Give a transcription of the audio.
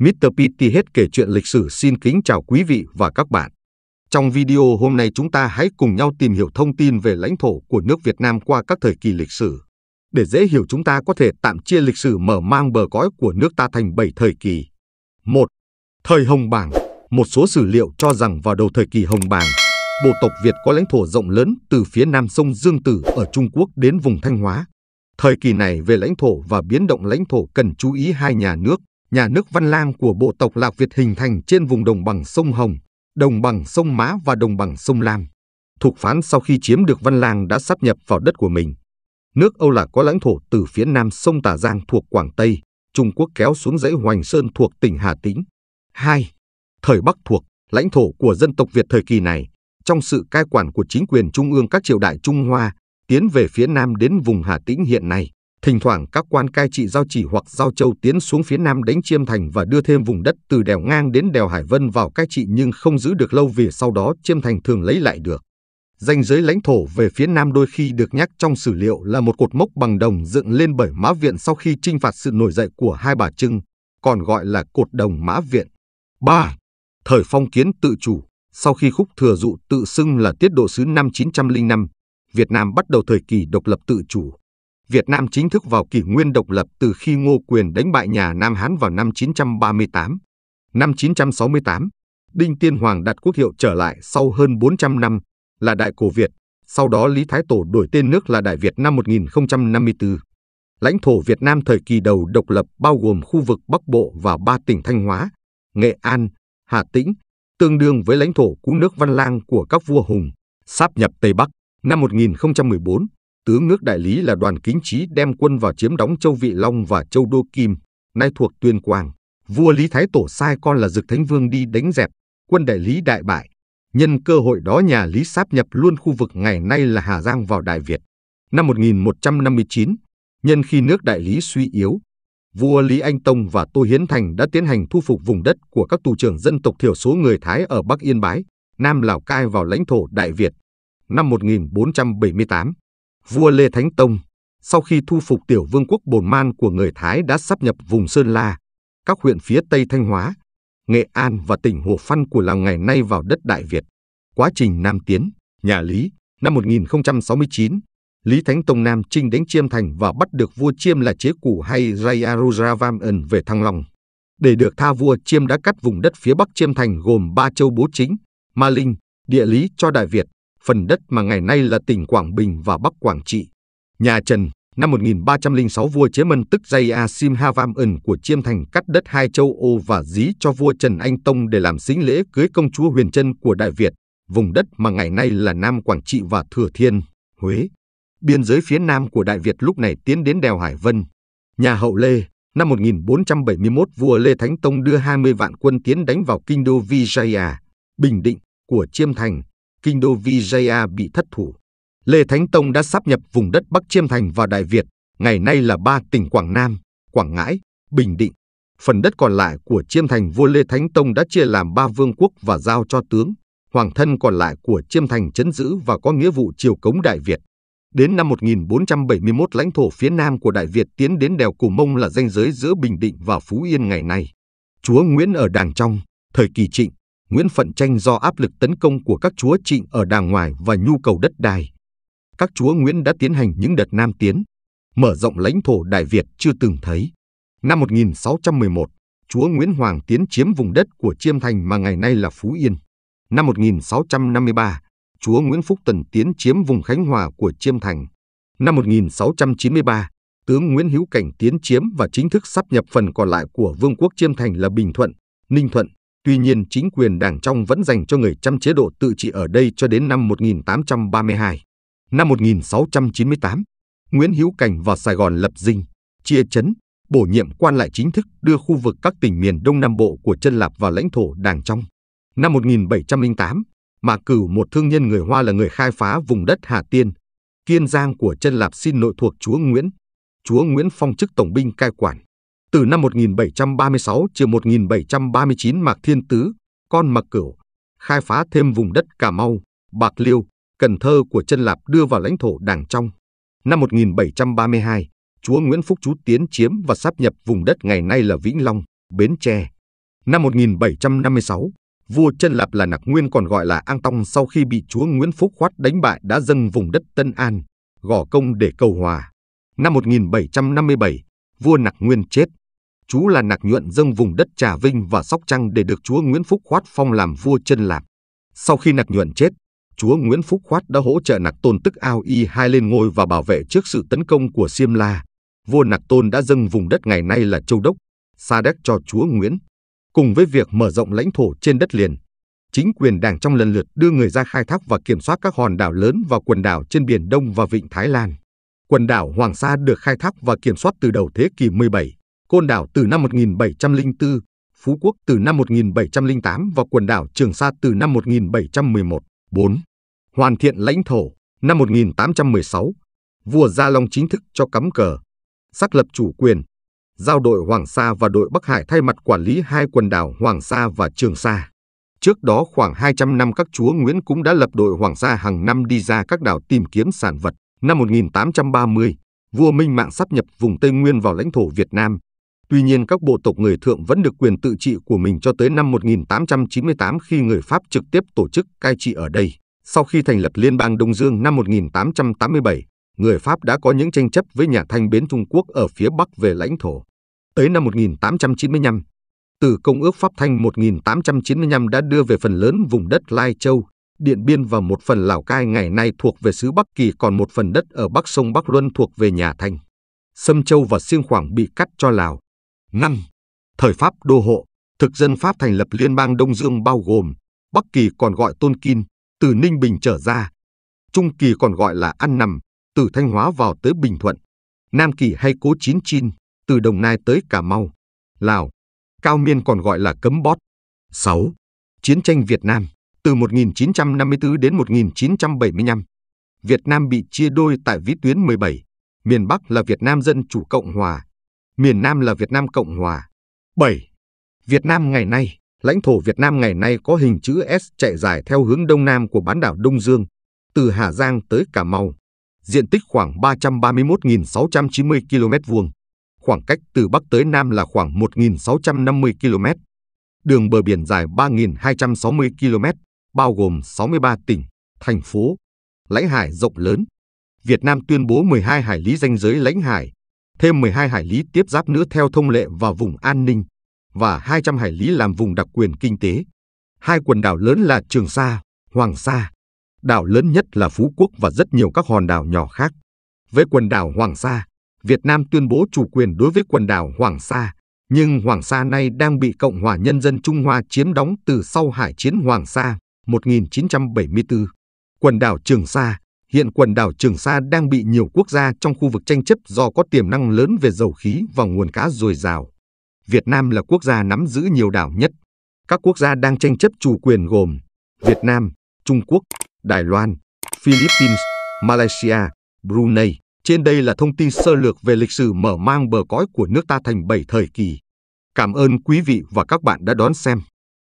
Mr. Pitti hết kể chuyện lịch sử xin kính chào quý vị và các bạn. Trong video hôm nay chúng ta hãy cùng nhau tìm hiểu thông tin về lãnh thổ của nước Việt Nam qua các thời kỳ lịch sử. Để dễ hiểu chúng ta có thể tạm chia lịch sử mở mang bờ cõi của nước ta thành 7 thời kỳ. 1. Thời Hồng Bàng Một số sử liệu cho rằng vào đầu thời kỳ Hồng Bàng, bộ tộc Việt có lãnh thổ rộng lớn từ phía nam sông Dương Tử ở Trung Quốc đến vùng Thanh Hóa. Thời kỳ này về lãnh thổ và biến động lãnh thổ cần chú ý hai nhà nước nhà nước Văn Lang của bộ tộc Lạc Việt hình thành trên vùng đồng bằng sông Hồng, đồng bằng sông Mã và đồng bằng sông Lam. Thục phán sau khi chiếm được Văn Lang đã sắp nhập vào đất của mình. Nước Âu Lạc có lãnh thổ từ phía nam sông Tà Giang thuộc Quảng Tây, Trung Quốc kéo xuống dãy Hoành Sơn thuộc tỉnh Hà Tĩnh. 2. Thời Bắc thuộc, lãnh thổ của dân tộc Việt thời kỳ này, trong sự cai quản của chính quyền trung ương các triều đại Trung Hoa, tiến về phía nam đến vùng Hà Tĩnh hiện nay. Thỉnh thoảng các quan cai trị giao chỉ hoặc giao châu tiến xuống phía nam đánh Chiêm Thành và đưa thêm vùng đất từ đèo ngang đến đèo Hải Vân vào cai trị nhưng không giữ được lâu vì sau đó Chiêm Thành thường lấy lại được. Danh giới lãnh thổ về phía nam đôi khi được nhắc trong sử liệu là một cột mốc bằng đồng dựng lên bởi Mã Viện sau khi trinh phạt sự nổi dậy của hai bà Trưng, còn gọi là cột đồng Mã Viện. 3. Thời phong kiến tự chủ Sau khi khúc thừa dụ tự xưng là tiết độ sứ năm 905, Việt Nam bắt đầu thời kỳ độc lập tự chủ. Việt Nam chính thức vào kỷ nguyên độc lập từ khi Ngô Quyền đánh bại nhà Nam Hán vào năm 938. Năm 968, Đinh Tiên Hoàng đặt quốc hiệu trở lại sau hơn 400 năm là Đại Cổ Việt, sau đó Lý Thái Tổ đổi tên nước là Đại Việt năm 1054. Lãnh thổ Việt Nam thời kỳ đầu độc lập bao gồm khu vực Bắc Bộ và ba tỉnh Thanh Hóa, Nghệ An, Hà Tĩnh, tương đương với lãnh thổ cũ nước Văn Lang của các vua Hùng, sáp nhập Tây Bắc năm 1014 tướng nước đại lý là đoàn kính trí đem quân vào chiếm đóng châu Vị Long và châu Đô Kim, nay thuộc Tuyên Quang. Vua Lý Thái Tổ sai con là Dực Thánh Vương đi đánh dẹp, quân đại lý đại bại. Nhân cơ hội đó nhà Lý sáp nhập luôn khu vực ngày nay là Hà Giang vào Đại Việt. Năm 1159, nhân khi nước đại lý suy yếu, vua Lý Anh Tông và Tô Hiến Thành đã tiến hành thu phục vùng đất của các tù trưởng dân tộc thiểu số người Thái ở Bắc Yên Bái, Nam Lào Cai vào lãnh thổ Đại Việt. Năm 1478, vua Lê Thánh Tông, sau khi thu phục tiểu vương quốc Bồn Man của người Thái đã sắp nhập vùng Sơn La, các huyện phía Tây Thanh Hóa, Nghệ An và tỉnh Hồ Phan của làng ngày nay vào đất Đại Việt. Quá trình Nam Tiến, nhà Lý, năm 1069, Lý Thánh Tông Nam Trinh đánh Chiêm Thành và bắt được vua Chiêm là chế củ hay Rayarujavam ẩn về Thăng Long. Để được tha vua Chiêm đã cắt vùng đất phía Bắc Chiêm Thành gồm ba châu bố chính, Ma Linh, địa lý cho Đại Việt, phần đất mà ngày nay là tỉnh Quảng Bình và Bắc Quảng Trị. Nhà Trần, năm 1306 vua chế mân tức Jaya Simhavam Ẩn của Chiêm Thành cắt đất hai châu Âu và dí cho vua Trần Anh Tông để làm sính lễ cưới công chúa Huyền Trân của Đại Việt, vùng đất mà ngày nay là Nam Quảng Trị và Thừa Thiên, Huế. Biên giới phía nam của Đại Việt lúc này tiến đến đèo Hải Vân. Nhà hậu Lê, năm 1471 vua Lê Thánh Tông đưa 20 vạn quân tiến đánh vào kinh đô Vijaya, Bình Định của Chiêm Thành, kinh đô Vijaya bị thất thủ. Lê Thánh Tông đã sắp nhập vùng đất Bắc Chiêm Thành vào Đại Việt, ngày nay là ba tỉnh Quảng Nam, Quảng Ngãi, Bình Định. Phần đất còn lại của Chiêm Thành vua Lê Thánh Tông đã chia làm ba vương quốc và giao cho tướng, hoàng thân còn lại của Chiêm Thành chấn giữ và có nghĩa vụ triều cống Đại Việt. Đến năm 1471 lãnh thổ phía nam của Đại Việt tiến đến đèo Cù Mông là ranh giới giữa Bình Định và Phú Yên ngày nay. Chúa Nguyễn ở Đàng Trong, thời kỳ trịnh, Nguyễn Phận Tranh do áp lực tấn công của các chúa trịnh ở đàng ngoài và nhu cầu đất đai. Các chúa Nguyễn đã tiến hành những đợt nam tiến, mở rộng lãnh thổ Đại Việt chưa từng thấy. Năm 1611, chúa Nguyễn Hoàng tiến chiếm vùng đất của Chiêm Thành mà ngày nay là Phú Yên. Năm 1653, chúa Nguyễn Phúc Tần tiến chiếm vùng Khánh Hòa của Chiêm Thành. Năm 1693, tướng Nguyễn Hữu Cảnh tiến chiếm và chính thức sắp nhập phần còn lại của Vương quốc Chiêm Thành là Bình Thuận, Ninh Thuận, Tuy nhiên, chính quyền đảng trong vẫn dành cho người chăm chế độ tự trị ở đây cho đến năm 1832. Năm 1698, Nguyễn Hữu Cảnh vào Sài Gòn lập dinh, chia chấn, bổ nhiệm quan lại chính thức đưa khu vực các tỉnh miền Đông Nam Bộ của chân Lạp vào lãnh thổ đảng trong. Năm 1708, mà cử một thương nhân người Hoa là người khai phá vùng đất Hà Tiên, Kiên Giang của chân Lạp xin nội thuộc chúa Nguyễn. Chúa Nguyễn phong chức tổng binh cai quản. Từ năm 1736 chiều 1739 Mạc Thiên Tứ, con Mạc Cửu, khai phá thêm vùng đất Cà Mau, Bạc Liêu, Cần Thơ của chân Lạp đưa vào lãnh thổ Đảng trong. Năm 1732, chúa Nguyễn Phúc Chú tiến chiếm và sáp nhập vùng đất ngày nay là Vĩnh Long, Bến Tre. Năm 1756, vua chân Lạp là Nặc Nguyên còn gọi là An Tông sau khi bị chúa Nguyễn Phúc Khoát đánh bại đã dâng vùng đất Tân An, Gò Công để cầu hòa. Năm 1757, vua Nặc Nguyên chết, chú là Nạc Nhuận dâng vùng đất Trà Vinh và Sóc Trăng để được chúa Nguyễn Phúc Khoát phong làm vua chân lạp. Sau khi Nạc Nhuận chết, chúa Nguyễn Phúc Khoát đã hỗ trợ Nạc Tôn tức Ao Y hai lên ngôi và bảo vệ trước sự tấn công của Siêm La. Vua Nạc Tôn đã dâng vùng đất ngày nay là Châu Đốc, Sa Đéc cho chúa Nguyễn. Cùng với việc mở rộng lãnh thổ trên đất liền, chính quyền đảng trong lần lượt đưa người ra khai thác và kiểm soát các hòn đảo lớn và quần đảo trên Biển Đông và Vịnh Thái Lan. Quần đảo Hoàng Sa được khai thác và kiểm soát từ đầu thế kỷ 17. Côn Đảo từ năm 1704, Phú Quốc từ năm 1708 và quần đảo Trường Sa từ năm 1711. 4. Hoàn thiện lãnh thổ năm 1816, vua Gia Long chính thức cho cắm cờ, xác lập chủ quyền, giao đội Hoàng Sa và đội Bắc Hải thay mặt quản lý hai quần đảo Hoàng Sa và Trường Sa. Trước đó khoảng 200 năm các chúa Nguyễn cũng đã lập đội Hoàng Sa hàng năm đi ra các đảo tìm kiếm sản vật. Năm 1830, vua Minh Mạng sắp nhập vùng Tây Nguyên vào lãnh thổ Việt Nam, Tuy nhiên các bộ tộc người thượng vẫn được quyền tự trị của mình cho tới năm 1898 khi người Pháp trực tiếp tổ chức cai trị ở đây. Sau khi thành lập Liên bang Đông Dương năm 1887, người Pháp đã có những tranh chấp với nhà Thanh Bến Trung Quốc ở phía Bắc về lãnh thổ. Tới năm 1895, từ Công ước Pháp Thanh 1895 đã đưa về phần lớn vùng đất Lai Châu, Điện Biên và một phần Lào Cai ngày nay thuộc về xứ Bắc Kỳ còn một phần đất ở Bắc Sông Bắc Luân thuộc về nhà Thanh. Sâm Châu và Siêng Khoảng bị cắt cho Lào, 5. Thời Pháp đô hộ, thực dân Pháp thành lập liên bang Đông Dương bao gồm Bắc Kỳ còn gọi Tôn Kim, từ Ninh Bình trở ra. Trung Kỳ còn gọi là An Nằm, từ Thanh Hóa vào tới Bình Thuận. Nam Kỳ hay Cố Chín Chin, từ Đồng Nai tới Cà Mau, Lào. Cao Miên còn gọi là Cấm Bót. 6. Chiến tranh Việt Nam, từ 1954 đến 1975. Việt Nam bị chia đôi tại vĩ tuyến 17. Miền Bắc là Việt Nam Dân Chủ Cộng Hòa, miền Nam là Việt Nam Cộng Hòa. 7. Việt Nam ngày nay, lãnh thổ Việt Nam ngày nay có hình chữ S chạy dài theo hướng đông nam của bán đảo Đông Dương, từ Hà Giang tới Cà Mau. Diện tích khoảng 331.690 km vuông. Khoảng cách từ Bắc tới Nam là khoảng 1.650 km. Đường bờ biển dài 3.260 km, bao gồm 63 tỉnh, thành phố, lãnh hải rộng lớn. Việt Nam tuyên bố 12 hải lý danh giới lãnh hải, thêm 12 hải lý tiếp giáp nữa theo thông lệ vào vùng an ninh và 200 hải lý làm vùng đặc quyền kinh tế. Hai quần đảo lớn là Trường Sa, Hoàng Sa. Đảo lớn nhất là Phú Quốc và rất nhiều các hòn đảo nhỏ khác. Với quần đảo Hoàng Sa, Việt Nam tuyên bố chủ quyền đối với quần đảo Hoàng Sa, nhưng Hoàng Sa nay đang bị Cộng hòa Nhân dân Trung Hoa chiếm đóng từ sau Hải chiến Hoàng Sa 1974. Quần đảo Trường Sa Hiện quần đảo Trường Sa đang bị nhiều quốc gia trong khu vực tranh chấp do có tiềm năng lớn về dầu khí và nguồn cá dồi dào. Việt Nam là quốc gia nắm giữ nhiều đảo nhất. Các quốc gia đang tranh chấp chủ quyền gồm Việt Nam, Trung Quốc, Đài Loan, Philippines, Malaysia, Brunei. Trên đây là thông tin sơ lược về lịch sử mở mang bờ cõi của nước ta thành 7 thời kỳ. Cảm ơn quý vị và các bạn đã đón xem.